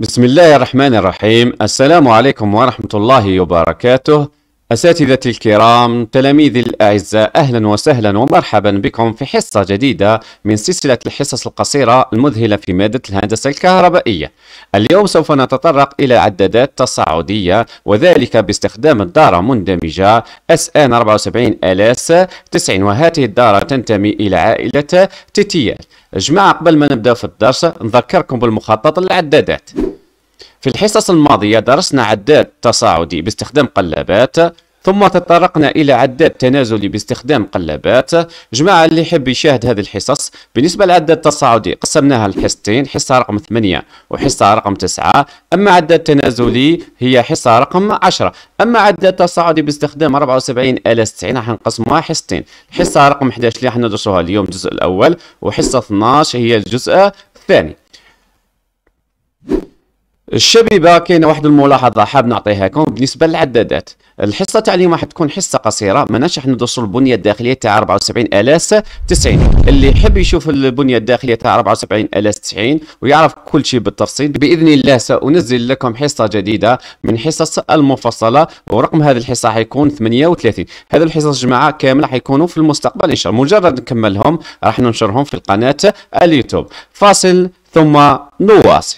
بسم الله الرحمن الرحيم السلام عليكم ورحمة الله وبركاته أساتذتي الكرام تلاميذي الأعزاء أهلا وسهلا ومرحبا بكم في حصة جديدة من سلسلة الحصص القصيرة المذهلة في مادة الهندسة الكهربائية اليوم سوف نتطرق إلى عدادات تصاعدية وذلك باستخدام الدارة مندمجة SN 74 ألاس 90 وهذه الدارة تنتمي إلى عائلة تيتيال جماعة قبل ما نبدأ في الدرس نذكركم بالمخطط العدادات في الحصص الماضية درسنا عداد تصاعدي باستخدام قلابات ثم تطرقنا إلى عداد تنازلي باستخدام قلابات جماعة اللي يحب يشاهد هذه الحصص بالنسبة لعداد التصاعدي قسمناها لحصتين حصة رقم 8 وحصة رقم 9 أما عداد تنازلي هي حصة رقم 10 أما عداد تصاعدي باستخدام 74 آلة 90 راح نقسمها حصتين حصة رقم 11 اللي راح ندرسوها اليوم الجزء الأول وحصة 12 هي الجزء الثاني الشبيبه كاينه واحد الملاحظه حاب نعطيها لكم بالنسبه للعدادات الحصه تاع اليوم راح تكون حصه قصيره ماناش راح ندرسوا البنيه الداخليه تاع 74 الاس 90 اللي يحب يشوف البنيه الداخليه تاع 74 الاس 90 ويعرف كل شيء بالتفصيل باذن الله سانزل لكم حصه جديده من حصص المفصله ورقم هذه الحصه حيكون 38 هذه الحصص جماعه كامله حيكونوا في المستقبل ان شاء الله مجرد نكملهم راح ننشرهم في القناه اليوتيوب فاصل ثم نواصل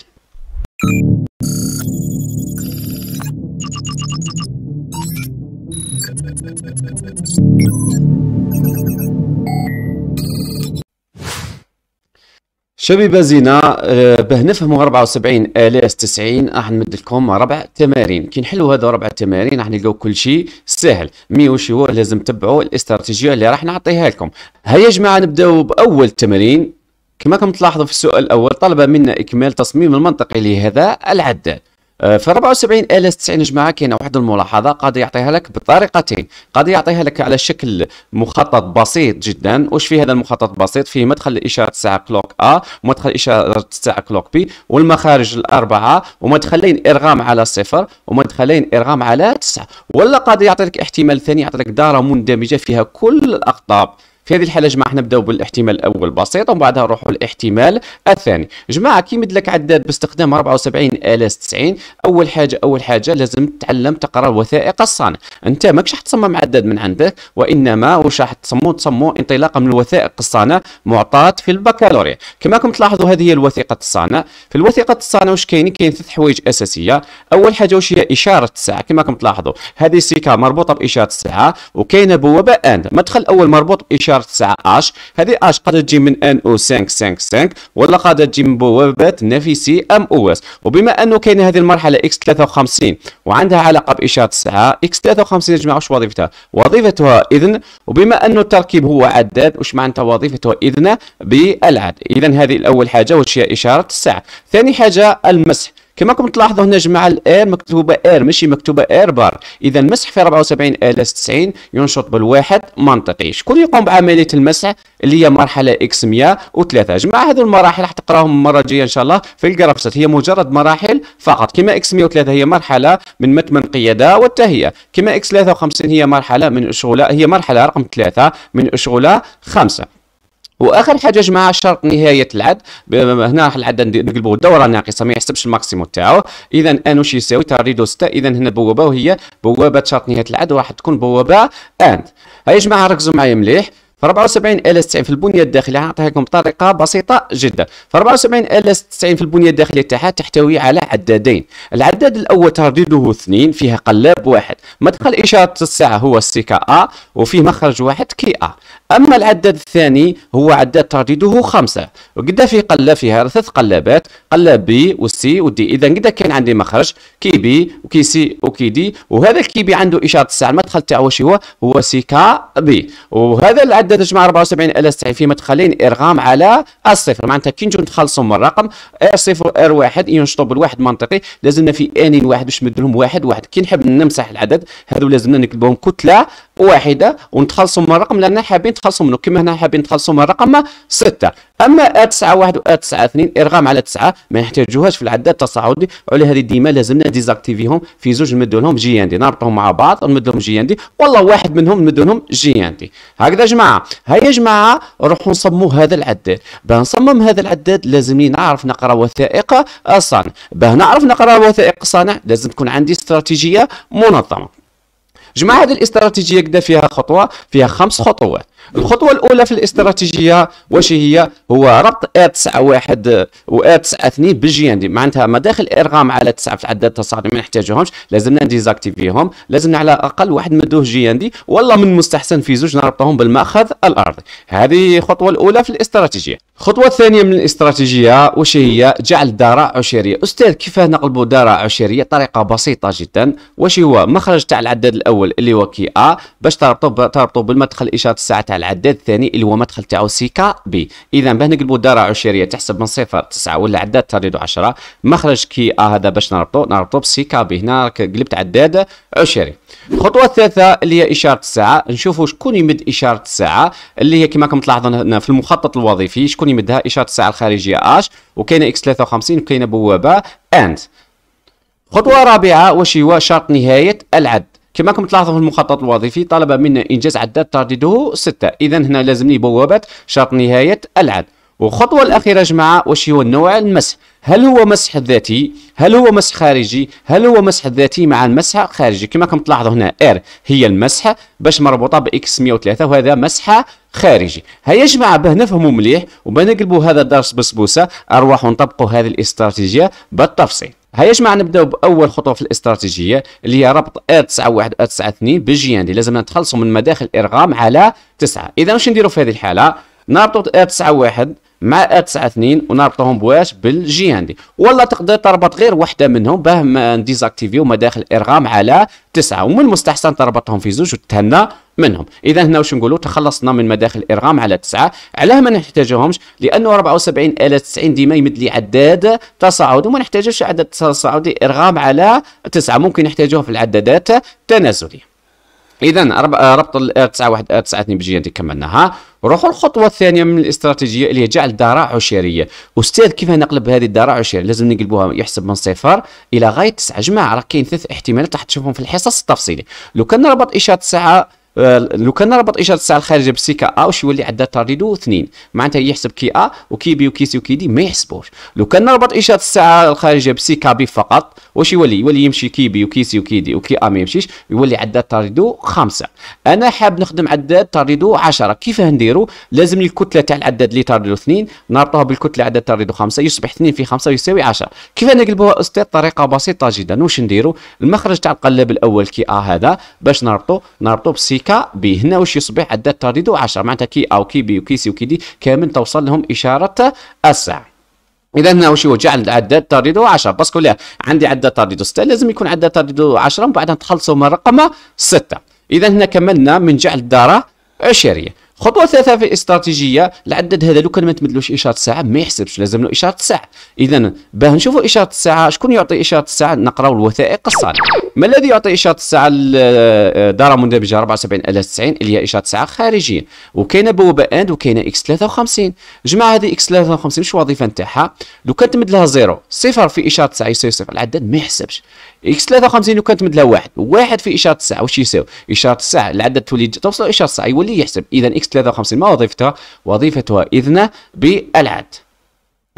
شبيبه زينة باه نفهموا 74 الاف 90 راح نمد لكم ربع تمارين كي نحلوا هذا ربع التمارين راح نلقاو كل شيء سهل مي وش هو لازم تبعوا الاستراتيجيه اللي راح نعطيها لكم هيا يا جماعه نبداو باول تمرين كما كم تلاحظوا في السؤال الأول طلب منا إكمال تصميم المنطقي لهذا العداد آه، في 74 ال 90 جماعه كاينه واحد الملاحظه قاعد يعطيها لك بطريقتين قاعد يعطيها لك على شكل مخطط بسيط جدا واش في هذا المخطط البسيط فيه مدخل الاشاره الساعه كلوك ا ومدخل الاشاره الساعه كلوك بي والمخارج الاربعه ومدخلين ارغام على صفر ومدخلين ارغام على 9 ولا قاعد يعطي لك احتمال ثاني يعطي لك داره مندمجه فيها كل الاقطاب في هذه الحاله جماعه نبداو بالاحتمال الاول بسيط ومن بعدها نروحوا للاحتمال الثاني جماعه كي لك عداد باستخدام 74 الاس 90 اول حاجه اول حاجه لازم تتعلم تقرا وثائق الصانع انت ماكش راح تصمم عداد من عندك وانما واش راح تصمم تصمم انطلاقا من وثائق الصانع معطات في البكالوريا كما راكم تلاحظوا هذه هي الوثيقه الصانع في الوثيقه الصانع واش كاين كاين ثلاث حوايج اساسيه اول حاجه واش هي اشاره الساعه كما راكم تلاحظوا هذه السيكه مربوطه باشاره الساعه وكاينه بوابه اند مدخل اول مربوط باشاره شهر 9 اش هذه اش قادر تجي من ان او 555 ولا قادر تجي من بوابات نفيسي ام او اس وبما انه كاين هذه المرحله اكس 53 وعندها علاقه باشاره الساعه اكس 53 يا جماعه واش وظيفتها وظيفتها اذن وبما انه التركيب هو عداد واش معناتها وظيفتها اذن بالعد اذا هذه الاول حاجه واش هي اشاره الساعه ثاني حاجه المسح كما راكم تلاحظوا هنا جماعه الار مكتوبه ار ماشي مكتوبه ار بار اذا المسح في 74 الاف 90 ينشط بالواحد منطقي شكون يقوم بعمليه المسح اللي هي مرحله اكس 103 جماعه هذو المراحل راح تقراهم المره الجايه ان شاء الله في الجرافست هي مجرد مراحل فقط كما اكس 103 هي مرحله من متمن قياده والتهيئه كما اكس 53 هي مرحله من اشغله هي مرحله رقم 3 من اشغله 5 واخر حاجه جماعه شرط نهايه العد هنا راح العد نقلبوا دوره ناقصه ما يحسبش الماكسيموم تاعو اذا ان واش يساوي تاع 6 اذا هنا بوابه وهي بوابه شرط نهايه العد وراح تكون بوابه اند يا جماعه ركزوا معايا مليح ف 74 ال 90 في البنيه الداخليه نعطيها لكم بطريقه بسيطه جدا ف 74 ال 90 في البنيه الداخليه تاعها تحتوي على عدادين العداد الاول ترديده اثنين فيها قلاب واحد مدخل اشاره الساعه هو السي كا ا وفيه مخرج واحد كي ا أما العداد الثاني هو عداد ترديده خمسة وقدا فيه قلة فيها ثلاث قلابات قلة بي والسي والدي إذا قدا كان عندي مخرج كي بي وكي سي وكي دي وهذا الكي بي عنده إشارة الساعة المدخل تاعو واش هو هو سي كا بي وهذا العداد تجمع 74 إلى 90 في مدخلين إرغام على الصفر معناتها كي نجيو نتخلصوا من الرقم ار صفر ار واحد ينشطوا بالواحد منطقي لازمنا في أنين واحد باش نمد لهم واحد واحد كي نحب نمسح العدد هذو لازمنا نكتبهم كتله واحده ونتخلصوا من الرقم لان حابين نتخلصوا منه كما هنا حابين نتخلصوا من الرقم سته اما A91 و A92 ارغام على 9 ما يحتاجوهاش في العداد التصاعدي وعلى هذه ديما لازمنا ديزاكتيفيهم في زوج نمدوا لهم جي ان دي نربطهم مع بعض نمد لهم جي ان دي والله واحد منهم نمد لهم جي ان دي هكذا يا جماعه هيا يا جماعه نروحوا نصمموا هذا العداد باه نصمم هذا العداد لازمني نعرف نقرا وثائق الصانع باه نعرف نقرا وثائق الصانع لازم تكون عندي استراتيجيه منظمه جماعة هذه الاستراتيجية كدا فيها خطوة فيها خمس خطوات الخطوه الاولى في الاستراتيجيه واش هي هو ربط ار 91 و ار 92 بالجي ان دي معناتها مداخل ارغام على تسعه في العداد التصاعدي ما نحتاجوهمش لازمنا نديزاكتيفيهم لازمنا على الاقل واحد مدوه جي ان دي والله من مستحسن في زوج نربطهم بالماخذ الارضي هذه الخطوه الاولى في الاستراتيجيه الخطوه الثانيه من الاستراتيجيه واش هي جعل الدارة عشريه استاذ كيفاه نقلبوا دارة عشريه طريقه بسيطه جدا واش هو مخرج تاع العداد الاول اللي هو كي ا باش تربطوا تربطوا بالمدخل اشاره الساعه العداد الثاني اللي هو مدخل تاعو سي كا بي اذا باه نقلبوا الداره عشريه تحسب من صفر تسعه ولا عداد تريدو 10 مخرج كي ا آه، هذا باش نربطو نربطو بسي كا بي هنا قلبت عداد عشري الخطوه الثالثه اللي هي اشاره الساعه نشوفوا شكون يمد اشاره الساعه اللي هي كما راكم تلاحظون هنا في المخطط الوظيفي شكون يمدها اشاره الساعه الخارجيه اش وكاينه اكس 53 وكاينه بوابه اند خطوه رابعه واش هو شرط نهايه العد كما كم تلاحظوا في المخطط الوظيفي طلب منا انجاز عداد تردده 6 اذا هنا لازمني بوابه شرط نهايه العد والخطوه الاخيره جماعه واش هو نوع المسح هل هو مسح ذاتي هل هو مسح خارجي هل هو مسح ذاتي مع المسح خارجي كما كم تلاحظوا هنا ار هي المسح باش مربوطه باكس 103 وهذا مسح خارجي هيا جماعه باه نفهموا مليح وباه نقلبوا هذا الدرس بسبوسه ارواح نطبقوا هذه الاستراتيجيه بالتفصيل هياش مع نبداو باول خطوه في الاستراتيجيه اللي هي ربط واحد 91 تسعة 92 بالجي ان دي لازمنا نتخلصوا من مداخل الارغام على 9 اذا واش نديروا في هذه الحاله نربطوا تسعة 91 مع ا 9 2 ونربطهم بواش بالجي بالجياندي ولا تقدر تربط غير وحده منهم باه ما نديزاكتيفيو مداخل ارغام على 9 ومن المستحسن تربطهم في زوج وتتهنى منهم اذا هنا واش نقولوا تخلصنا من مداخل الارغام على 9 علاه ما نحتاجوهمش لانه 74 الى 90 ديما يمد لي عداد تصاعد وما نحتاجوش عدد تصاعدي ارغام على 9 ممكن نحتاجوه في العدادات التنازليه اذا آه، ربط آه، تسعة واحد آه، تسعه اثنين بالجنيه كملناها روحوا الخطوه الثانيه من الاستراتيجيه اللي هي جعل الدراع عشيريه استاذ كيف نقلب هذه الدراع عشيريه لازم نقلبوها يحسب من صفر الى غايه تسعه جماعه راه كاين ثلاث احتمالات راح تشوفهم في الحصص التفصيلي لو كان ربط اشاره تسعه آه، لو كان ربط اشاره الساعه الخارجه بالسكه ا واش يولي عندها ترددو اثنين معناتها يحسب كي ا وكي بي وكي سي وكي دي ما يحسبوش لو كان نربط اشاره الساعه الخارجه بسكه بي فقط واش يولي يولي يمشي كي بي وكي سي وكي دي وكي ا ما يمشيش يولي عندها ترددو خمسة انا حاب نخدم عداد ترددو 10 كيفاه نديرو لازمني الكتله تاع العداد اللي ترددو اثنين نربطوها بالكتله عداد ترددو خمسة يصبح اثنين في خمسة يساوي 10 كيفاه نقلبوها استاذ طريقه بسيطه جدا واش نديرو المخرج تاع القلب الاول كي ا هذا باش نربطو نربطو بسي الكا بي هنا واش يصبح عدد تردده 10 معناتها كي او كي بي وكي سي وكي دي كامل توصل لهم اشاره الساعه اذا هنا واش يوجع عدد تردده 10 باسكو لا عندي عدد تردده 6 لازم يكون عدد تردده 10 وبعدها تخلصوا من رقم 6 اذا هنا كملنا من جعل الداره عشريه خطوه ثالثه في الاستراتيجيه العدد هذا لو كان ما تمدلوش اشاره الساعه ما يحسبش لازم له اشاره الساعه اذا باه نشوفوا اشاره الساعه شكون يعطي اشاره الساعه نقراو الوثائق الصالحه ما الذي يعطي اشاره الساعه الدار مندمجه 74090 اللي هي اشاره الساعه خارجيه وكاينه بوابه اند وكاينه اكس 53 جماعه هذه اكس 53 شو الوظيفه نتاعها لو كان تمد لها زيرو صفر في اشاره الساعه يصير صفر العدد ما يحسبش اكس 53 وكانت كانت مدلها واحد واحد في اشاره الساعه واش يساوي اشاره الساعه العدد تولي توصل اشاره الساعه يولي يحسب اذا اكس 53 ما وظيفتها وظيفتها اذن بالعد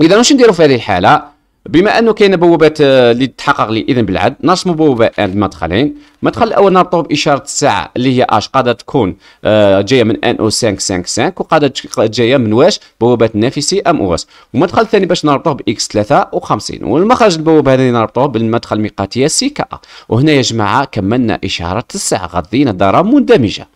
اذا واش نديروا في هذه الحاله بما انه كاينه بوابات آه، اللي تحقق لي اذن بالعد نرسموا بوابه عند مدخلين المدخل الاول نربطو باشاره الساعه اللي هي اش قاعده تكون آه، جايه من ان او 555 وقاعده جايه من واش بوابه نافسي ام او اس والمدخل الثاني باش نربطوه باكس 53 والمخرج البوابه هذه نربطوه بالمدخل الميقاتيه سي كا وهنا يا جماعه كملنا اشاره الساعه غضينا ضرام مندمجه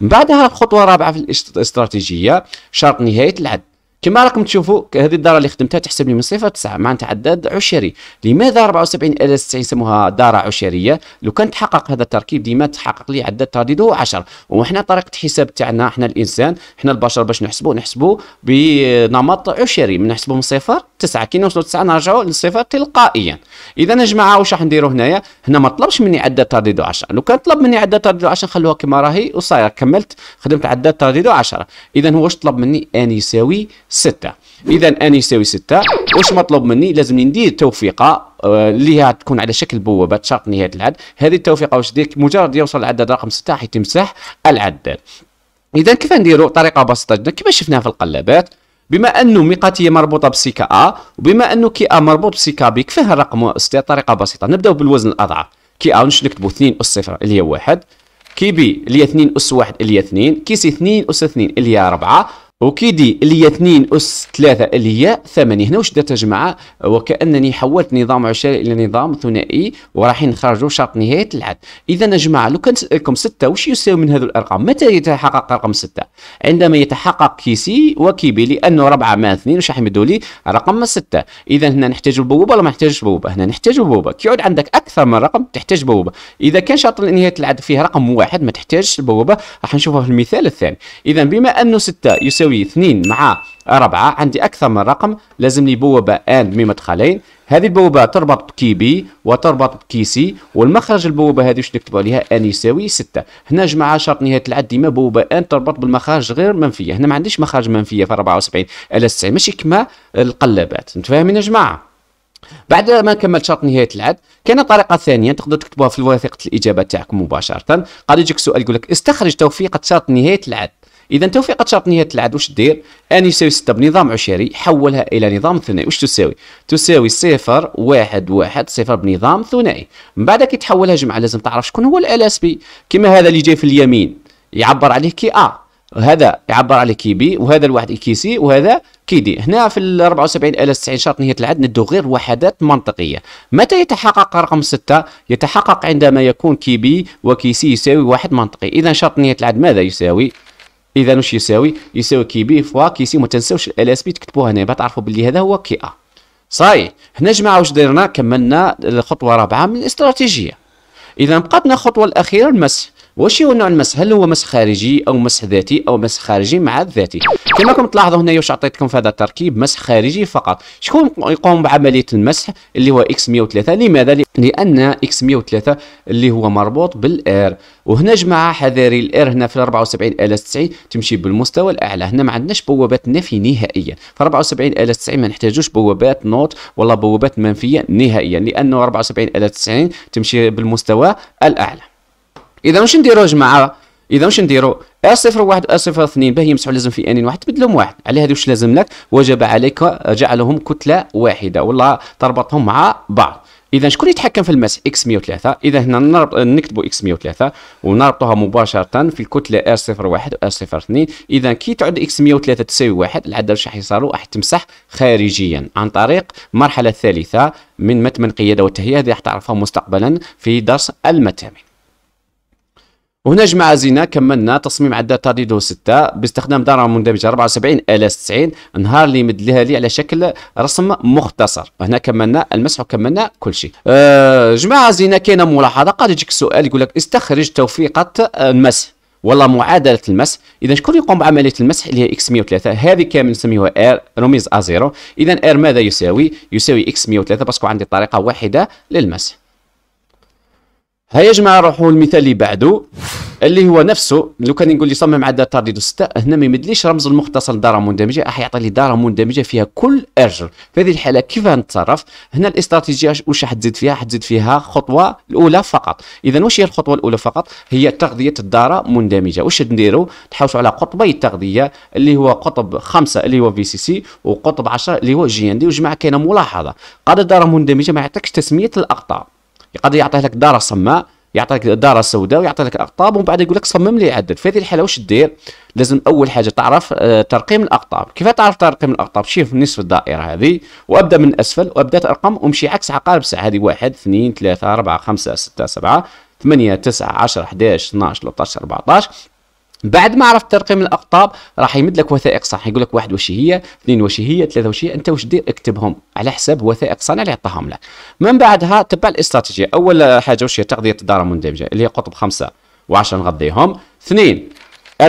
من بعدها الخطوه الرابعه في الاستراتيجيه شرط نهايه العد كما راكم تشوفوا هذه الداره اللي خدمتها تحسب لي من صفر 9 مع عداد عشري لماذا 74 الى 90 يسموها داره عشريه لو كان تحقق هذا التركيب ديما تحقق لي عداد تردده 10 وحنا طريقه الحساب تاعنا حنا الانسان حنا البشر باش نحسبوا نحسبوا بنمط عشري نحسبوا من صفر 9 كي نوصلوا 9 نرجعوا للصفر تلقائيا اذا يا جماعه واش راح نديروا هنايا هنا ما طلبش مني عداد ترديد 10 لو كان طلب مني عداد ترديد 10 خلوها كما راهي وصايره كملت خدمت عداد ترديد 10 اذا هو واش طلب مني ان يساوي ستة اذا أني يساوي ستة واش مطلوب مني لازمني ندير توفيقه آه، اللي هي تكون على شكل بوابه تشرق نهايه العد هذه التوفيقه واش ديك مجرد يوصل العدد رقم ستة 6 تمسح العداد اذا كيف نديرو طريقه بسيطه جدا كما شفناها في القلابات بما انه ميقاتيه مربوطه بسي كا ا وبما انه كي ا مربوط بسي كا بي كفاه الرقم استاذ طريقه بسيطه نبداو بالوزن الاضعف كي ا نش نكتبوا 2 اس 0 اللي هي 1 كي بي اللي هي 2 اس 1 اللي هي 2 كي سي 2 اس 2 اللي هي 4 وكيدي اللي هي 2 أس 3 اللي هي 8 هنا واش درت يا جماعة وكأنني حولت نظام عشري إلى نظام ثنائي وراح نخرجوا شرط نهاية العد إذا يا جماعة لو كان سألكم 6 واش يساوي من هذو الأرقام متى يتحقق رقم 6 عندما يتحقق كيسي وكيبي لأنه 4 مع 2 واش راح يمدوا لي رقم 6 إذا هنا نحتاج بوبة ولا ما نحتاجش بوبة هنا نحتاج بوبة كي يعود عندك أكثر من رقم تحتاج بوبة إذا كان شرط نهاية العد فيه رقم واحد ما تحتاجش البوبة راح نشوفه في المثال الثاني إذا بما أنه 6 يساوي يساوي 2 مع 4 عندي أكثر من رقم لازم لي بوابة آن بمدخلين هذه البوابة تربط بكي بي وتربط بكي سي والمخرج البوابة هذه واش نكتبوا عليها آن يساوي 6 هنا جماعة شرط نهاية العد ديما بوابة آن تربط بالمخارج غير منفية هنا ما عنديش مخارج منفية في 74 على 9 ماشي كما القلابات متفاهمين يا جماعة بعد ما كملت شرط نهايه العد كان طريقه ثانيه تقدر تكتبوها في وثيقه الاجابه تاعكم مباشره قد يجيك سؤال يقول لك استخرج توفيقه شرط نهايه العد اذا توفيقت شرط نهايه العد واش دير ان يساوي 6 بنظام عشري حولها الى نظام ثنائي واش تساوي تساوي صفر 1 1 صفر بنظام ثنائي من بعد كي تحولها جمع لازم تعرف شكون هو ال اس بي كما هذا اللي جاي في اليمين يعبر عليه كي ا هذا يعبر عليه كي بي وهذا الواحد كي سي وهذا كي دي هنا في ال 74 الى 90 شرط نهايه العد ندو غير وحدات منطقيه متى يتحقق رقم 6 يتحقق عندما يكون كي بي وكي سي يساوي واحد منطقي اذا شرط نهايه العد ماذا يساوي اذا واش يساوي يساوي كي بي فوا كي سي ما تنساوش ال اس بي تكتبوها هنا باش تعرفوا باللي هذا هو كي ا صاي هنا جماعه واش درنا كملنا الخطوه الرابعه من الاستراتيجيه اذا بقاتنا الخطوه الاخيره المسح واش هو نوع المسح هل هو مسح خارجي او مسح ذاتي او مسح خارجي مع الذاتي كما راكم تلاحظوا هنا واش عطيتكم في هذا التركيب مسح خارجي فقط شكون يقوم بعمليه المسح اللي هو اكس 103 لماذا لان اكس 103 اللي هو مربوط بالار وهنا جماعه حذاري الار هنا في 74 الاف 90 تمشي بالمستوى الاعلى هنا ما عندناش بوابات نفي نهائيا في 74 الاف 90 ما نحتاجوش بوابات نوت ولا بوابات منفيه نهائيا لانه 74 الاف 90 تمشي بالمستوى الاعلى اذا واش نديرو جماعه اذا واش نديرو ا واحد ا اثنين باهي يمسحوا لازم في ان واحد تبدلهم واحد على هذا واش لازم لك وجب عليك جعلهم كتله واحده ولا تربطهم مع بعض اذا شكون يتحكم في المسح اكس 103 اذا هنا نرب... نكتبوا اكس 103 ونربطوها مباشره في الكتله ار ار وار 2 اذا كي تعد اكس 103 تساوي واحد العدد واش راح يصيروا راح تمسح خارجيا عن طريق المرحله الثالثه من متن القياده والتهيئه هذه راح تعرفها مستقبلا في درس المتامين وهنا جماعة كملنا تصميم عداد تاديدو 6 باستخدام دائرة مندمجة 74 الاس 90 نهار اللي مدلها لي على شكل رسم مختصر هنا كملنا المسح وكملنا كل شيء أه جماعة زينة كاينة ملاحظة قد يجيك سؤال يقول لك استخرج توفيقة آه، المسح ولا معادله المسح اذا شكون يقوم بعمليه المسح اللي هي اكس 103 هذه كامل نسميوها ار رميز ا زيرو اذا ار ماذا يساوي يساوي اكس 103 باسكو عندي طريقه واحده للمسح هيا جماعه نروحوا المثال اللي بعده اللي هو نفسه لو كان نقول لي صمم عدد ترديد 6 هنا ما يمدليش رمز المختصر لداره مندمجه راح يعطي لي داره مندمجه فيها كل ارجل في هذه الحاله كيف نتصرف هنا الاستراتيجيه واش راح تزيد فيها حتزيد فيها خطوه الاولى فقط اذا واش هي الخطوه الاولى فقط هي تغذيه الداره مندمجه واش نديروا نحوسوا على قطبي التغذيه اللي هو قطب 5 اللي هو في سي سي وقطب 10 اللي هو جي ان دي وجماعه كاينه ملاحظه قاعده الداره مندمجه ما يعطيكش تسميه الاقطاب يقدر يعطيه لك داره صماء يعطيك داره سوداء ويعطي لك اقطاب ومن بعد يقول لك صمم لي عدد في هذه الحاله واش دير لازم اول حاجه تعرف آه، ترقيم الاقطاب كيف تعرف ترقيم الاقطاب شوف نصف الدائره هذه وابدا من اسفل وابدا ترقم وامشي عكس عقارب الساعة هذه 1 2 3 4 5 6 7 8 9 10 11 12 13 14 بعد ما عرفت ترقيم الاقطاب راح يمد لك وثائق صح يقول لك واحد وش هي اثنين وش هي ثلاثه وش هي انت وش دير اكتبهم على حساب وثائق صنع اللي عطاهم لك من بعدها تبع الاستراتيجيه اول حاجه وش هي تغذيه الدار المندمجه اللي هي قطب خمسه وعشره نغذيهم اثنين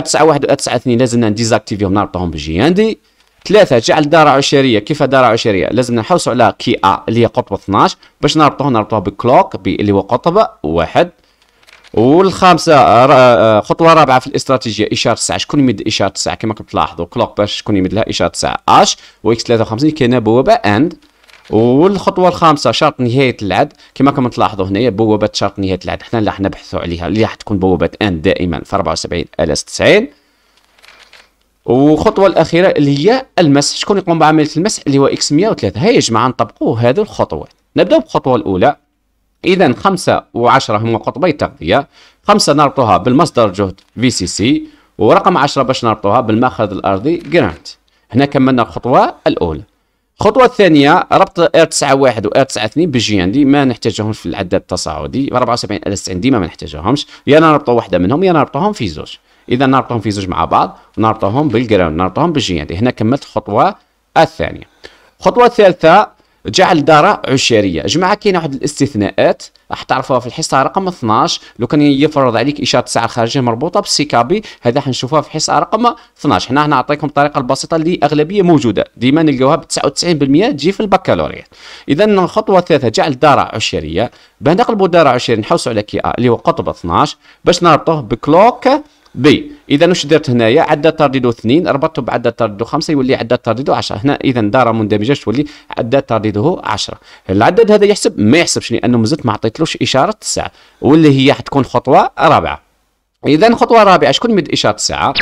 تسعة واحد تسعة اثنين لازمنا نديزاكتيفيهم نربطهم بالجي ان دي ثلاثة جعل دارة عشرية كيف دارة عشرية لازمنا نحوسوا على كي ا اللي هي قطب 12 باش نربطوه نربطوه بكلوك اللي هو قطب واحد والخامسه آه، آه، خطوه رابعه في الاستراتيجيه اشاره الساعه شكون يمد اشاره الساعه كما كنت تلاحظوا كلوك باش شكون يمد لها اشاره الساعه اش واكس 53 كاينه بوابه اند والخطوه الخامسه شرط نهايه العد كما كما تلاحظوا هنايا بوابه شرط نهايه العد حنا اللي راح نبحثوا عليها اللي راح تكون بوابه اند دائما في 74 الاس 90 والخطوه الاخيره اللي هي المسح شكون يقوم بعمليه المسح اللي هو اكس 103 هيا يا جماعه نطبقوا هادو الخطوات نبداو بالخطوه الاولى إذا خمسة وعشرة هما قطبي التغذية خمسة نربطوها بالمصدر جهد في سي سي ورقم عشرة باش نربطوها بالمأخذ الأرضي جرانت هنا كملنا الخطوة الأولى الخطوة الثانية ربط ار 91 و ار 92 بالجي ان دي ما نحتاجهمش في العداد التصاعدي 74 إلى 90 ديما ما نحتاجهمش يا نربطوا واحدة منهم يا نربطوهم في زوج إذا نربطوهم في زوج مع بعض نربطوهم بالجراوند نربطوهم بالجي ان دي هنا كملت الخطوة الثانية الخطوة الثالثة جعل دار عشيريه جماعه كاين واحد الاستثناءات راح تعرفوها في الحصه رقم 12 لو كان يفرض عليك اشاره الساعه الخارجيه مربوطه بالسيكابي هذا حنشوفوها في الحصه رقم 12 هنا نعطيكم الطريقه البسيطه اللي اغلبيه موجوده ديما نلقاوها ب 99% تجي في البكالوريا اذا الخطوه الثالثه جعل دار عشيريه بعد نقلبوا دار عشيريه نحوسوا على كي ا اللي هو قطب 12 باش نربطوه بكلوك بي اذا واش درت هنايا عدى ترديده 2 ربطته بعداد ترديده 5 يولي عدى ترديده 10 هنا اذا داره مندمجه تولي عدى ترديده 10 العدد هذا يحسب ما يحسبش لانه مازلت ما عطيتلوش اشاره الساعه واللي هي حتكون خطوه رابعه اذا خطوه رابعه شكون مد اشاره الساعه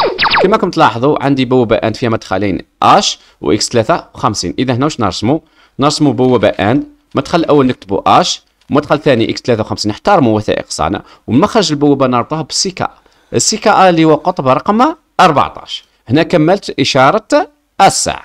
كما راكم تلاحظوا عندي بوابه اند فيها مدخلين اش واكس 53 اذا هنا واش نرسموا نرسموا بوابه اند مدخل الاول نكتبوا اش مدخل ثاني اكس 53 نحترموا وثائق صانع ومخرج البوابه نربطها بسيكا السكة اللي هو قطب رقم 14 هنا كملت إشارة الساعة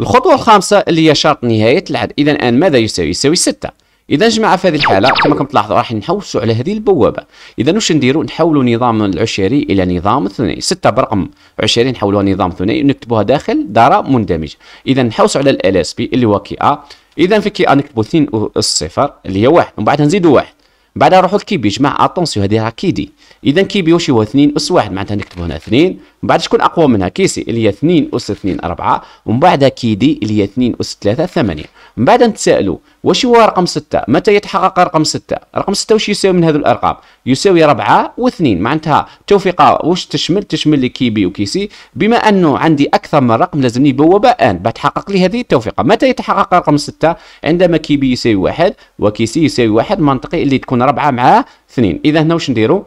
الخطوة الخامسة اللي هي شرط نهاية العد إذا الآن ماذا يساوي؟ يساوي 6 إذا جماعة في هذه الحالة كما كنت تلاحظوا راح نحوسوا على هذه البوابة إذا واش نديروا نحولوا نظام العشري إلى نظام ثنائي 6 برقم 20 نحولوها نظام ثنائي ونكتبوها داخل دارة مندمجة إذا نحوسوا على ال اس بي اللي هو كي أ إذا في كي أ نكتبوا 2 الصفر اللي هي واحد ومن بعد نزيدوا واحد بعدها نروحو لكيبي جماعه اتونسيو هادي راه كيدي اذا كيبي واش هو 2 اس 1 معناتها نكتبو هنا 2 من بعد شكون اقوى منها كيسي اللي هي 2 اس 2 4 ومن بعدها كيدي اللي هي 2 اس 3 8 من بعد نتسائلو واش هو رقم 6 متى يتحقق رقم 6 رقم 6 واش يساوي من هذو الارقام يساوي 4 و2 معناتها توفيقه واش تشمل تشمل لي كي بي وكي سي بما انه عندي اكثر من رقم لازمني بوابه ان بتحقق لي هذه التوفيقه متى يتحقق رقم 6 عندما كي بي يساوي 1 وكي سي يساوي 1 منطقي اللي تكون 4 مع 2 اذا هنا واش نديرو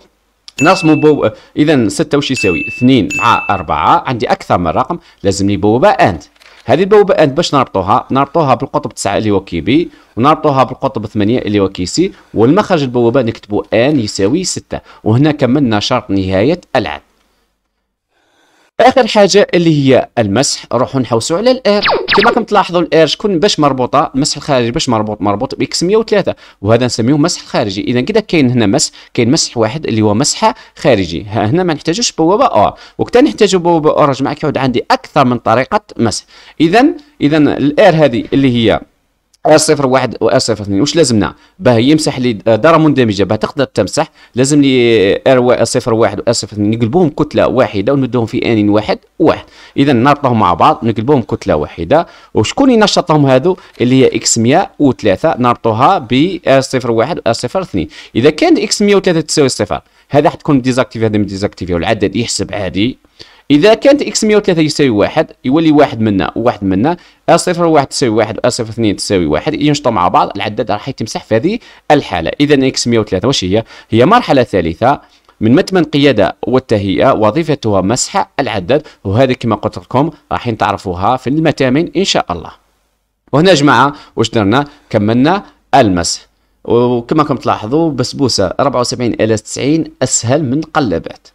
نرسمو بو اذا 6 واش يساوي 2 مع 4 عندي اكثر من رقم لازمني بوابه ان هذه البوابه باش نربطوها نربطوها بالقطب 9 اللي هو كي بي ونربطوها بالقطب 8 اللي هو كي سي والمخرج البوابه نكتبوا ان يساوي 6 وهنا كملنا شرط نهايه العد اخر حاجه اللي هي المسح نروحوا نحوسوا على الاير كما راكم تلاحظوا الاير شكون باش مربوطه المسح الخارجي باش مربوط مربوط باكس 103 وهذا نسميه مسح خارجي اذا كذا كاين هنا مسح كاين مسح واحد اللي هو مسح خارجي ها هنا ما نحتاجوش بوابه اور وقت نحتاجو بوابه اور جماعه كيعود عندي اكثر من طريقه مسح اذا اذا الاير هذه اللي هي صفر واحد و صفر اثنين واش لازمنا باه يمسح لي داره مندمجه باه تقدر تمسح لازم لي ار صفر واحد و صفر اثنين نقلبوهم كتله واحده وندوهم في ان واحد واحد اذا نربطهم مع بعض نقلبوهم كتله واحده وشكون ينشطهم هذو اللي هي اكس 103 نربطوها ب ار صفر واحد و صفر اثنين اذا كانت اكس 103 تساوي صفر هذا حتكون ديزاكتيفي هذا ديزاكتيفي والعدد يحسب عادي اذا كانت اكس 103 يساوي واحد يولي واحد منا وواحد منا صفر واحد تساوي واحد وا صفر اثنين تساوي واحد ينشطوا مع بعض العداد راح يتمسح في هذه الحاله اذا اكس 103 واش هي هي مرحله ثالثه من متمن قيادة والتهيئة وظيفتها مسح العداد وهذا كما قلت لكم راح تعرفوها في المتامن إن شاء الله وهنا يا جماعة واش درنا كملنا المسح وكما كم تلاحظوا بسبوسة 74 إلى 90 أسهل من قلبات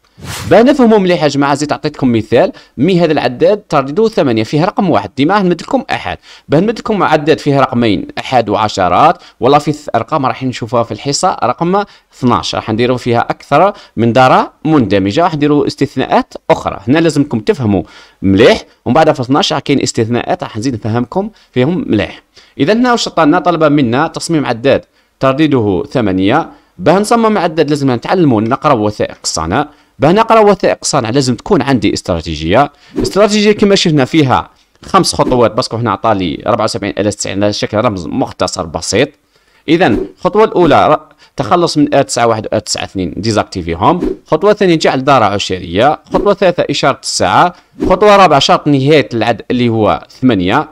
بان فهموا مليح يا جماعه زيد عطيتكم مثال مي هذا العداد تردده ثمانية فيه رقم واحد ديما نمد لكم احد باه نمد لكم عداد فيه رقمين احد وعشرات ولا في ارقام راح نشوفها في الحصه رقم 12 راح نديروا فيها اكثر من داره مندمجه راح نديروا استثناءات اخرى هنا لازمكم تفهموا مليح ومن بعد في 12 كاين استثناءات راح نزيد نفهمكم فيهم مليح اذا هنا واش طالنا طلب منا تصميم عداد ترديده ثمانية باه نصمم عداد لازم نتعلموا نقراو وثائق الصنع باه نقرا وثائق صنع لازم تكون عندي استراتيجيه استراتيجيه كما شفنا فيها خمس خطوات باسكو هنا عطالي 74 الى 90 على شكل رمز مختصر بسيط اذا الخطوه الاولى تخلص من ات 91 وات 92 ديزاكتيفيهم خطوه ثانيه جعل داره عشريه خطوه ثالثه اشاره الساعه خطوه رابعه شرط نهايه العد اللي هو 8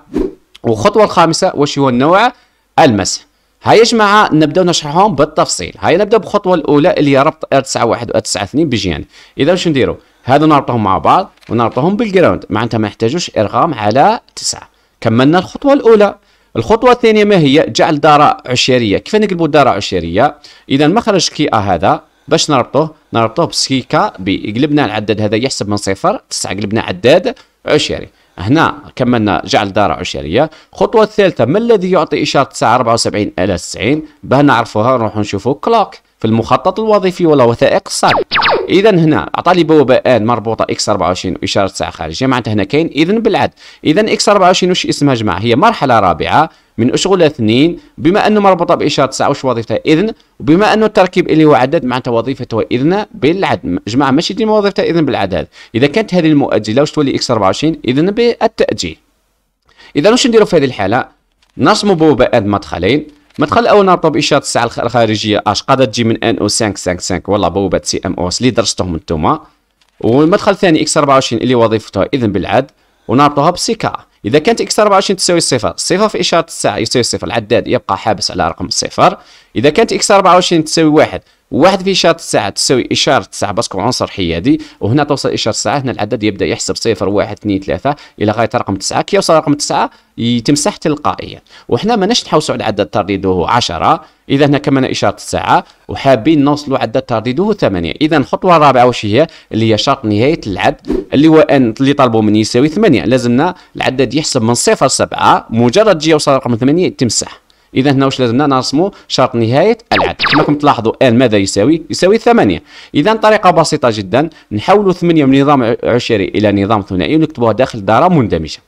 والخطوه الخامسه واش هو النوع المسح هاي يا جماعه نبداو نشرحهم بالتفصيل هاي نبدا بالخطوه الاولى اللي هي ربط ار 91 وار 92 بجيان اذا واش نديرو هادو نربطهم مع بعض ونربطهم بالجراوند معناتها ما يحتاجوش ارغام على 9 كملنا الخطوه الاولى الخطوه الثانيه ما هي جعل داره عشيريه كيف نقلبوا داره عشيريه اذا مخرج كي ا هذا باش نربطوه نربطوه بسكيكا بي قلبنا العداد هذا يحسب من صفر 9 قلبنا عداد عشيري هنا كملنا جعل دارة عشريه الخطوه الثالثه ما الذي يعطي اشاره الساعه 74 الى 90 باه نعرفوها نروح نشوفه كلوك في المخطط الوظيفي ولا وثائق الصالب اذا هنا عطاني بوابة ان مربوطه اكس 24 واشاره ساعه خارجيه معناتها هنا كاين اذا بالعد اذا اكس 24 وش اسمها جماعه هي مرحله رابعه من أشغل اثنين بما أنه مربوطة بإشارة تسعة وش وظيفتها إذن وبما أنه التركيب اللي هو عدد معناتها وظيفته إذن بالعدد جماعة ماشي ديما وظيفتها إذن بالعدد إذا كانت هذه المؤجلة واش تولي إكس 24 إذن بالتأجيل إذا واش نديرو في هذه الحالة نرسمو بوابات مدخلين مدخل الاول نربطو باشاره تسعه الخارجيه اش قادر تجي من ان او 555 والله بوابه سي ام او اس اللي درستهم انتوما والمدخل الثاني اكس 24 اللي وظيفتها اذن بالعد ونربطوها بسي كا اذا كانت اكس 24 تساوي صفر، الصفر في اشاره الساعه يساوي صفر، العداد يبقى حابس على رقم الصفر اذا كانت اكس 24 تساوي واحد واحد في اشاره الساعه تساوي اشاره الساعه باسكو عنصر حيادي وهنا توصل اشاره الساعه هنا العدد يبدا يحسب 0 1 2 3 الى غايه رقم 9 كي يوصل رقم 9 يتمسح تلقائيا وحنا ماناش نحوسوا على عدد ترديده 10 اذا هنا كمان اشاره الساعه وحابين نوصلوا عدد ترديده 8 اذا الخطوه الرابعه واش هي اللي هي شرط نهايه العد اللي هو ان اللي طلبوا مني يساوي 8 لازمنا العدد يحسب من 0 7 مجرد جي يوصل رقم 8 يتمسح اذا هنا واش لازمنا نرسموا شرط نهايه العدد كما تلاحظوا ال ماذا يساوي يساوي 8 اذا طريقه بسيطه جدا نحولوا 8 من نظام عشري الى نظام ثنائي ونكتبوها داخل دارة مندمجه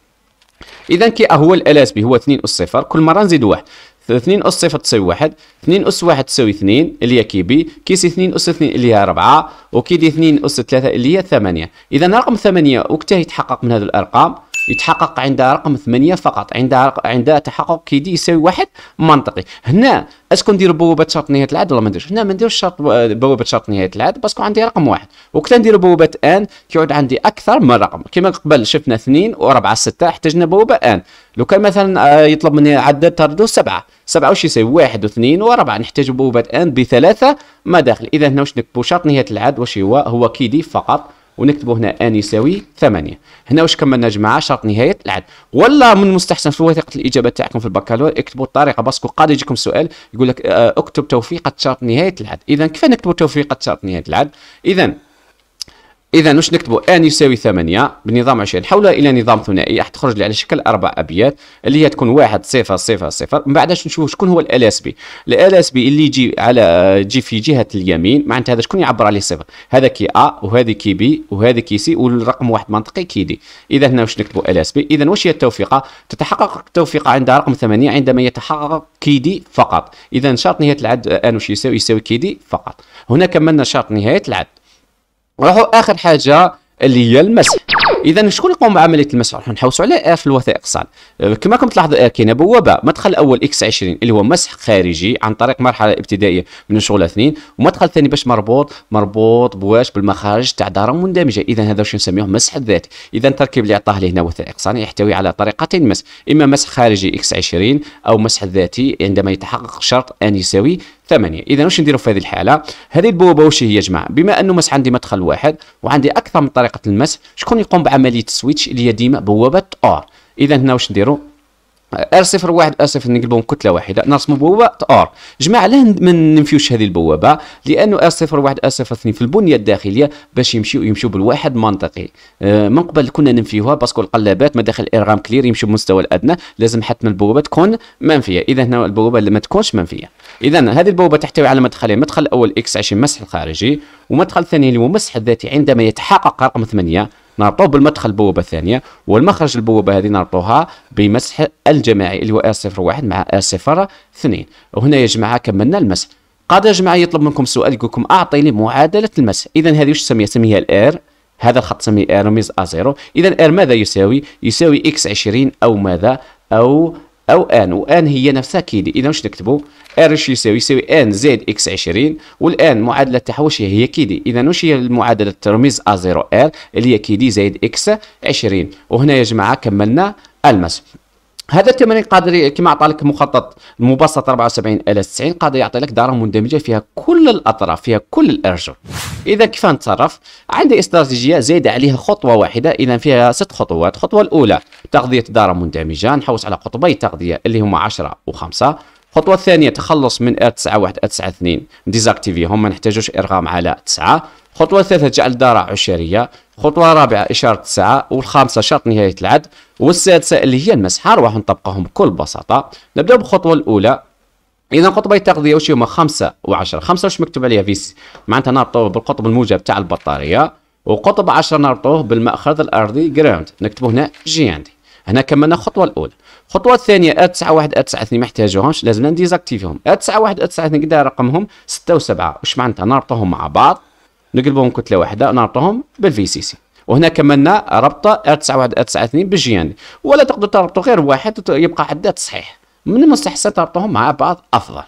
اذا كي هو الالاس بي هو 2 اس 0 كل مره نزيد واحد 2 اس 0 تساوي 1 2 اس 1 تساوي 2 اللي هي كي بي كيسي 2 اس 2 اللي هي 4 وكيدي 2 اس 3 اللي هي 8 اذا رقم 8 وقتها يتحقق من هذه الارقام يتحقق عند رقم ثمانية فقط عند عند تحقق كيدي يساوي واحد منطقي هنا اسكو ندير بوابه شرط نهايه العدد ولا ما نديرش هنا ما نديرش شرط بوابه شرط نهايه العدد باسكو عندي رقم واحد وقت ندير بوابه ان كيعود عندي اكثر من رقم كما قبل شفنا اثنين واربعه سته احتاجنا بوابه ان لو كان مثلا آه، يطلب مني عدد تردو سبعه سبعه واش يساوي واحد واثنين واربعه نحتاج بوابه ان بثلاثه مداخل اذا هنا واش نكتبوا شرط نهايه العدد واش هو هو كيدي فقط ونكتبوا هنا ان يساوي 8 هنا واش كملنا جماعه شرط نهايه العد ولا من المستحسن في وثيقه الاجابه تاعكم في البكالوريا اكتبوا الطريقه باسكو قاد يجيكم سؤال يقول لك آه، اكتب توفيقه شرط نهايه العد اذا كيف نكتبوا توفيقه شرط نهايه العد اذا اذا واش نكتبوا ان يساوي 8 بنظام عشري نحولها الى نظام ثنائي راح تخرج لي على شكل اربع ابيات اللي هي تكون 1 صفر صفر صفر من بعد نشوف شكون هو ال اس بي ال اس بي اللي يجي على جي في جهه اليمين معناتها هذا شكون يعبر عليه صفر هذا كي ا وهذه كي بي وهذه كي سي والرقم واحد منطقي كي دي اذا هنا واش نكتبوا ال اس بي اذا واش هي التوفيقه تتحقق التوفيقه عند رقم 8 عندما يتحقق كي دي فقط اذا شرط نهايه العد ان واش يساوي يساوي كي دي فقط هنا كملنا شرط نهايه العد نروحوا اخر حاجه اللي هي المسح اذا شكون يقوم بعمليه المسح راح نحوسوا على في الوثائق صال أه، كما راكم تلاحظوا آه، كاينه بوابه مدخل الاول اكس 20 اللي هو مسح خارجي عن طريق مرحله ابتدائيه من شغل اثنين ومدخل ثاني باش مربوط مربوط بواش بالمخارج تاع دار مندمجه اذا هذا واش نسميه مسح الذاتي اذا التركيب اللي عطاه لي هنا وثائق صال يحتوي على طريقتين مسح اما مسح خارجي اكس 20 او مسح ذاتي عندما يتحقق شرط ان يساوي ثمانية إذا واش نديرو في هذه الحالة هذه البوابة واش هي يا جماعة بما أنه مسح عندي مدخل واحد وعندي أكثر من طريقة المس شكون يقوم بعملية السويتش اللي هي ديما بوابة أور إذا هنا واش نديرو ار صفر واحد ار صفر نقلبهم كتله واحده نرسموا بوابه ار جماعه لا ما ننفيوش هذه البوابه لانه ار صفر واحد ار صفر اثنين في البنيه الداخليه باش يمشيو يمشيو بالواحد منطقي آه من قبل كنا ننفيوها باسكو القلابات مداخل ارغام كلير يمشيو بالمستوى الادنى لازم حتما البوابه تكون منفيه اذا هنا البوابه اللي ما تكونش منفيه اذا هذه البوابه تحتوي على مدخلين مدخل الاول اكس عشان المسح الخارجي ومدخل الثاني اللي هو المسح الذاتي عندما يتحقق رقم ثمانيه نربطوه بالمدخل البوابه الثانيه والمخرج البوابه هذه نربطوها بمسح الجماعي اللي هو ار واحد مع ار اثنين وهنا يا جماعه كملنا المسح قادر يا جماعه يطلب منكم سؤال يقول لكم اعطيني معادله المسح اذا هذه وش نسميها نسميها الار هذا الخط نسميه ار ميز ا زيرو اذا ار ماذا يساوي يساوي اكس 20 او ماذا او او ان وان هي نفسها كيلي اذا وش نكتبوا ار اش يساوي يساوي ان زائد اكس 20 والان معادله تاعها واش هي كيدي اذا واش هي المعادله ترميز ا 0 ار اللي هي كيدي زائد اكس 20 وهنا يا جماعه كملنا المس هذا التمرين قادر كما عطى لك مخطط مبسط 74 الى 90 قادر يعطي لك دائره مندمجه فيها كل الاطراف فيها كل الارجل اذا كيف نتصرف عندي استراتيجيه زايد عليها خطوه واحده اذا فيها ست خطوات الخطوه الاولى تغذيه دائره مندمجه نحوس على قطبي التغذيه اللي هما 10 و5 الخطوه الثانيه تخلص من ار 91 ار 92 ديزاكتيفيهم ما نحتاجوش ارغام على 9 خطوة الثالثه جعل دارة عشريه خطوة رابعة اشاره الساعة والخامسه شرط نهايه العد والسادسه اللي هي المسحه راح نطبقهم بكل بساطه نبداو بالخطوه الاولى اذا قطبي التغذيه واش هما خمسة وعشرة خمسة واش مكتوب عليها فيس معناتها نربطوه بالقطب الموجب تاع البطاريه وقطب عشرة نربطوه بالمأخذ الارضي جراوند نكتبو هنا جي عندي هنا كملنا الخطوه الاولى الخطوه الثانيه ا 9 1 ا 9 2 ما احتاجوهمش لازمنا نديزاكتيفيهم ا 9 1 ا 9 2 رقمهم 6 و7 واش معناتها نربطوهم مع بعض نقلبهم كتله واحده نربطوهم بالفي سي سي وهنا كملنا ربط ا 9 1 ا 9 2 بالجيان ولا تقدر تربطوا غير واحد يبقى عندها صحيح من المستحسن تربطوهم مع بعض افضل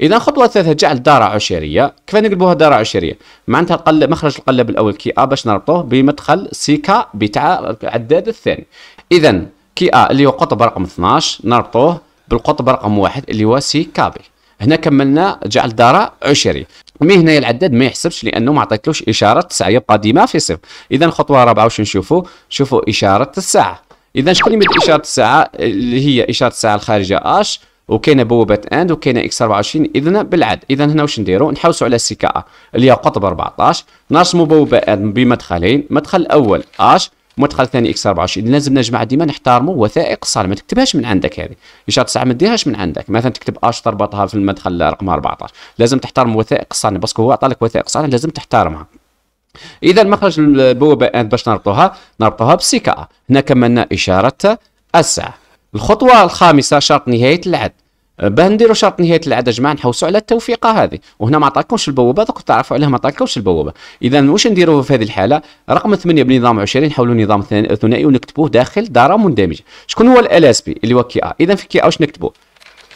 اذا الخطوه الثالثه جعل داره عشريه كيف نقلبوها داره عشريه معناتها القلب مخرج القلب الاول كي ا باش نربطوه بمدخل سي كا بتاع العداد الثاني اذا كي ا اللي هو قطب رقم 12 نربطوه بالقطب رقم واحد اللي هو سي كابي هنا كملنا جعل دارة عشري مي هنايا العداد ما يحسبش لانه ما عطيتلوش اشاره الساعه يبقى ديما في صفر اذا الخطوه الرابعه واش نشوفوا نشوفوا اشاره الساعه اذا شكون يمد اشاره الساعه اللي هي اشاره الساعه الخارجه اش وكاينه بوابه اند وكاينه اكس 24 اذا بالعد اذا هنا واش نديرو نحوسوا على سي كا اللي هي قطب 14 نرسموا بوابه اند بمدخلين مدخل الاول اش مدخل ثاني اكس 24 لازم نجمع ديما نحترموا وثائق الصالة ما تكتبهاش من عندك هذه اشاره الساعه ما تديهاش من عندك مثلا تكتب اش تربطها في المدخل رقم 14 لازم تحترم وثائق الصالة باسكو هو عطاك وثائق الصالة لازم تحترمها اذا مخرج البوابه باش نربطوها نربطوها بسيكا كا هنا كملنا اشاره الساعه الخطوه الخامسه شرط نهايه العد باه نديروا شرط نهايه العدد جماعه نحوسوا على التوفيقه هذه وهنا ما عطاكمش البوابه دوك تعرفوا عليه ما عطاكمش البوابه اذا واش نديروا في هذه الحاله رقم 8 بنظام 20 نحولوا نظام ثنائي ونكتبوه داخل داره مندمجه شكون هو ال اس بي اللي هو كي ا اذا في كي ا واش نكتبوه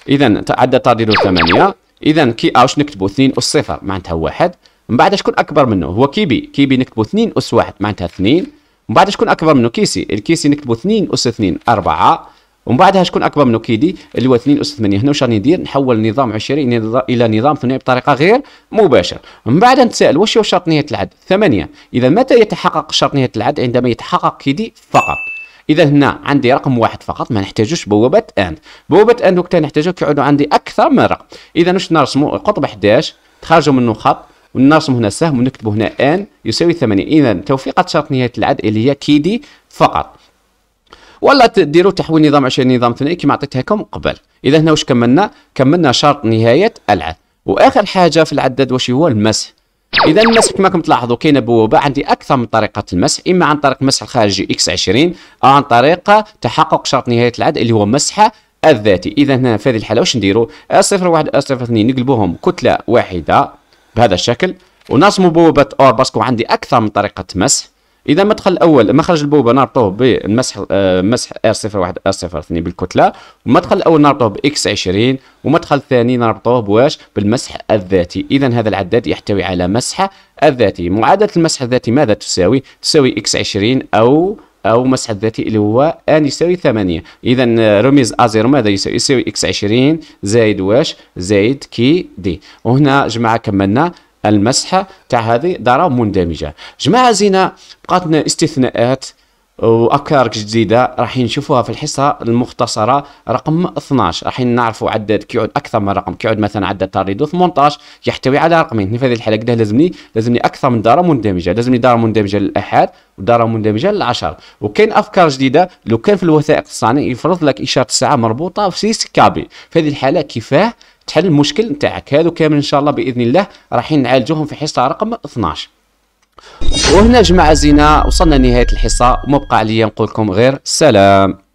اذا عدد تعديله 8 اذا كي ا واش نكتبوا 2 اس 0 معناتها واحد من بعد شكون اكبر منه هو كي بي كي بي نكتبوا 2 اس 1 معناتها 2 من بعد شكون اكبر منه كيسي الكيسي نكتبوا 2 اس 2 4 ومن بعدها شكون اكبر منه كيدي اللي هو 2 اس 8 هنا واش راني ندير نحول النظام عشري الى نظام ثنائي بطريقه غير مباشره من بعد نتساءل واش هو شرط نهايه العد 8 اذا متى يتحقق شرط نهايه العد عندما يتحقق كيدي فقط اذا هنا عندي رقم واحد فقط ما نحتاجوش بوابه اند بوابه اند وقتها نحتاجو كيعود عندي اكثر من رقم اذا واش نرسموا قطب 11 تخرجوا منه خط ونرسم هنا سهم ونكتبوا هنا ان يساوي 8 اذا توفيقة شرط نهايه العد اللي هي كيدي فقط ولا تديروا تحويل نظام 20 نظام ثنائي كما عطيتهاكم قبل اذا هنا واش كملنا كملنا شرط نهايه العد واخر حاجه في العدد واش هو المسح اذا المسح كما راكم تلاحظوا كاينه بوابه عندي اكثر من طريقه المسح اما عن طريق مسح الخارجي اكس 20 او عن طريق تحقق شرط نهايه العد اللي هو مسح الذاتي اذا هنا في هذه الحاله واش نديروا صفر واحد صفر اثنين نقلبوهم كتله واحده بهذا الشكل ونرسموا بوابه اور باسكو عندي اكثر من طريقه مسح اذا المدخل الاول مخرج البوبه نربطوه بمسح آه، مسح ار 01 ار 02 بالكتله المدخل الاول نربطوه باكس 20 والمدخل الثاني نربطوه بواش بالمسح الذاتي اذا هذا العداد يحتوي على مسح الذاتي معادله المسح الذاتي ماذا تساوي تساوي اكس 20 او او مسح الذاتي اللي هو ان يساوي 8 اذا آه، رميز ا زيرو ماذا يساوي يساوي اكس 20 زائد واش زائد كي دي وهنا جماعه كملنا المسحه تاع هذه داره مندمجه جماعه زينه بقاتنا استثناءات وافكار جديده راح نشوفوها في الحصه المختصره رقم 12 راح نعرفوا عدد كيعود اكثر من رقم كيعود مثلا عدد طريدو 18 يحتوي على رقمين في هذه الحلقه ده لازمني لازمني اكثر من داره مندمجه لازمني داره مندمجه للاحاد وداره مندمجه للعشر وكاين افكار جديده لو كان في الوثائق الصانع يفرض لك اشاره الساعه مربوطه في سيس كابي في هذه الحاله كيفاه تحل المشكل نتاعك هذو كامل ان شاء الله باذن الله رايحين نعالجوهم في حصه رقم 12 وهنا جماعه زينه وصلنا لنهايه الحصه وما بقى عليا نقول لكم غير سلام